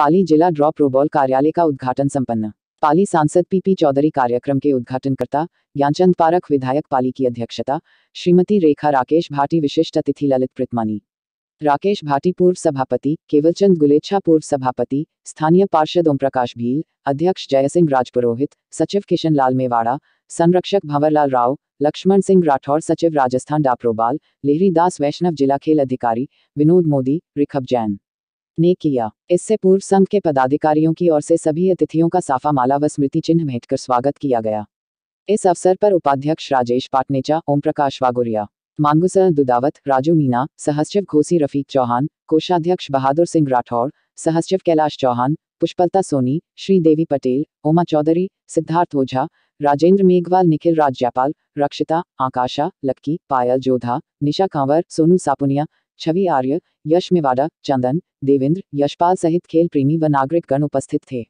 पाली जिला ड्रॉप रोबॉल कार्यालय का उद्घाटन संपन्न पाली सांसद पीपी चौधरी कार्यक्रम के उद्घाटनकर्ता ज्ञानचंद पारक विधायक पाली की अध्यक्षता श्रीमती रेखा राकेश भाटी विशिष्ट अतिथि ललित प्रतमानी राकेश भाटी पूर्व सभापति केवलचंद गुलेच्छा पूर्व सभापति स्थानीय पार्षद ओम प्रकाश भील अध्यक्ष जय सिंह राजपुरोहित सचिव किशन लाल मेवाड़ा संरक्षक भंवरलाल राव लक्ष्मण सिंह राठौर सचिव राजस्थान डाप्रोबाल लेहरी दास वैष्णव जिला खेल अधिकारी विनोद मोदी रिखभ जैन ने किया इससे पूर्व संघ के पदाधिकारियों की ओर से सभी अतिथियों का साफा माला व स्मृति चिन्ह भेंटकर स्वागत किया गया इस अवसर पर उपाध्यक्ष राजेश पाटनेचा ओम प्रकाश वागुरिया मांगुसर दुदावत राजू मीना सहस्यव घोसी रफीक चौहान कोषाध्यक्ष बहादुर सिंह राठौर सहस्यव कैलाश चौहान पुष्पलता सोनी श्री देवी पटेल ओमा चौधरी सिद्धार्थ ओझा राजेंद्र मेघवाल निखिल राज्यपाल रक्षिता आकाशा लक्की पायल जोधा निशा कांवर सोनू सापुनिया छवि आर्य यश मेवाड़ा चंदन देवेंद्र यशपाल सहित खेल प्रेमी व नागरिकगण उपस्थित थे